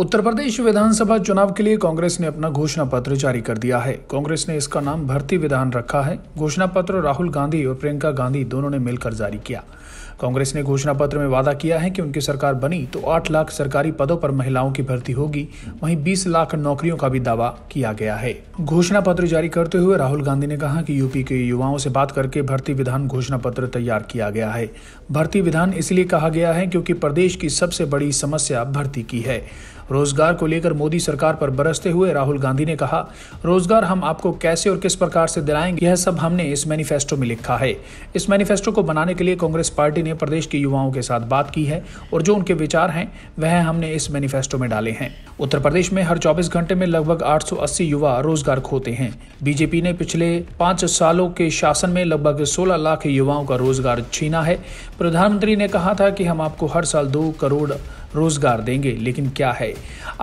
उत्तर प्रदेश विधानसभा चुनाव के लिए कांग्रेस ने अपना घोषणा पत्र जारी कर दिया है कांग्रेस ने इसका नाम भर्ती विधान रखा है घोषणा पत्र राहुल गांधी और प्रियंका गांधी दोनों ने मिलकर जारी किया कांग्रेस ने घोषणा पत्र में वादा किया है कि उनकी सरकार बनी तो 8 लाख सरकारी पदों पर महिलाओं की भर्ती होगी वहीं 20 लाख नौकरियों का भी दावा किया गया है घोषणा पत्र जारी करते हुए राहुल गांधी ने कहा कि यूपी के युवाओं से बात करके भर्ती विधान घोषणा पत्र तैयार किया गया है भर्ती विधान इसलिए कहा गया है क्योंकि प्रदेश की सबसे बड़ी समस्या भर्ती की है रोजगार को लेकर मोदी सरकार पर बरसते हुए राहुल गांधी ने कहा रोजगार हम आपको कैसे और किस प्रकार से दिलाएंगे यह सब हमने इस मैनिफेस्टो में लिखा है इस मैनिफेस्टो को बनाने के लिए कांग्रेस पार्टी ने प्रदेश के युवाओं के साथ बात की है और जो उनके विचार हैं वह हमने इस मैनिफेस्टो में डाले हैं उत्तर प्रदेश में हर 24 घंटे में लगभग 880 युवा रोजगार खोते हैं बीजेपी ने पिछले पांच सालों के शासन में लगभग 16 लाख युवाओं का रोजगार छीना है प्रधानमंत्री ने कहा था कि हम आपको हर साल दो करोड़ रोजगार देंगे लेकिन क्या है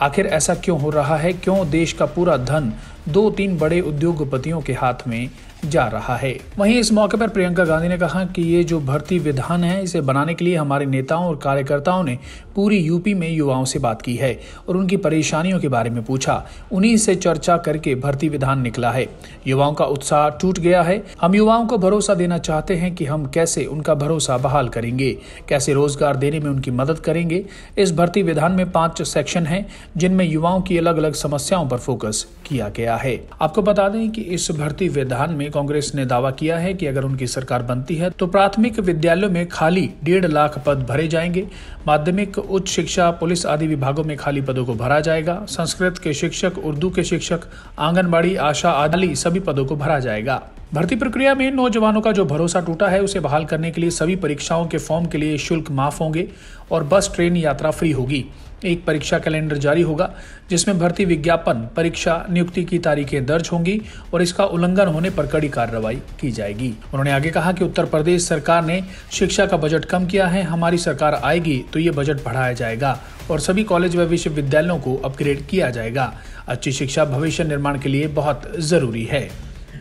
आखिर ऐसा क्यों हो रहा है क्यों देश का पूरा धन दो तीन बड़े उद्योगपतियों के हाथ में जा रहा है वहीं इस मौके पर प्रियंका गांधी ने कहा कि ये जो भर्ती विधान है इसे बनाने के लिए हमारे नेताओं और कार्यकर्ताओं ने पूरी यूपी में युवाओं से बात की है और उनकी परेशानियों के बारे में पूछा उन्हीं से चर्चा करके भर्ती विधान निकला है युवाओं का उत्साह टूट गया है हम युवाओं को भरोसा देना चाहते हैं कि हम कैसे उनका भरोसा बहाल करेंगे कैसे रोजगार देने में उनकी मदद करेंगे इस भर्ती विधान में पांच सेक्शन है जिनमें युवाओं की अलग अलग समस्याओं पर फोकस किया गया है आपको बता दें कि इस भर्ती विधान में में कांग्रेस ने दावा किया है कि अगर उनकी सरकार बनती है तो प्राथमिक विद्यालयों में खाली डेढ़ लाख पद भरे जाएंगे माध्यमिक उच्च शिक्षा पुलिस आदि विभागों में खाली पदों को भरा जाएगा संस्कृत के शिक्षक उर्दू के शिक्षक आंगनबाड़ी आशा आदि सभी पदों को भरा जाएगा भर्ती प्रक्रिया में नौजवानों का जो भरोसा टूटा है उसे बहाल करने के लिए सभी परीक्षाओं के फॉर्म के लिए शुल्क माफ होंगे और बस ट्रेन यात्रा फ्री होगी एक परीक्षा कैलेंडर जारी होगा जिसमें भर्ती विज्ञापन परीक्षा नियुक्ति की तारीखें दर्ज होंगी और इसका उल्लंघन होने पर कड़ी कार्रवाई की जाएगी उन्होंने आगे कहा कि उत्तर प्रदेश सरकार ने शिक्षा का बजट कम किया है हमारी सरकार आएगी तो ये बजट बढ़ाया जाएगा और सभी कॉलेज व विश्वविद्यालयों को अपग्रेड किया जाएगा अच्छी शिक्षा भविष्य निर्माण के लिए बहुत जरूरी है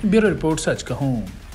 ब्यूरो रिपोर्ट सच कहूँ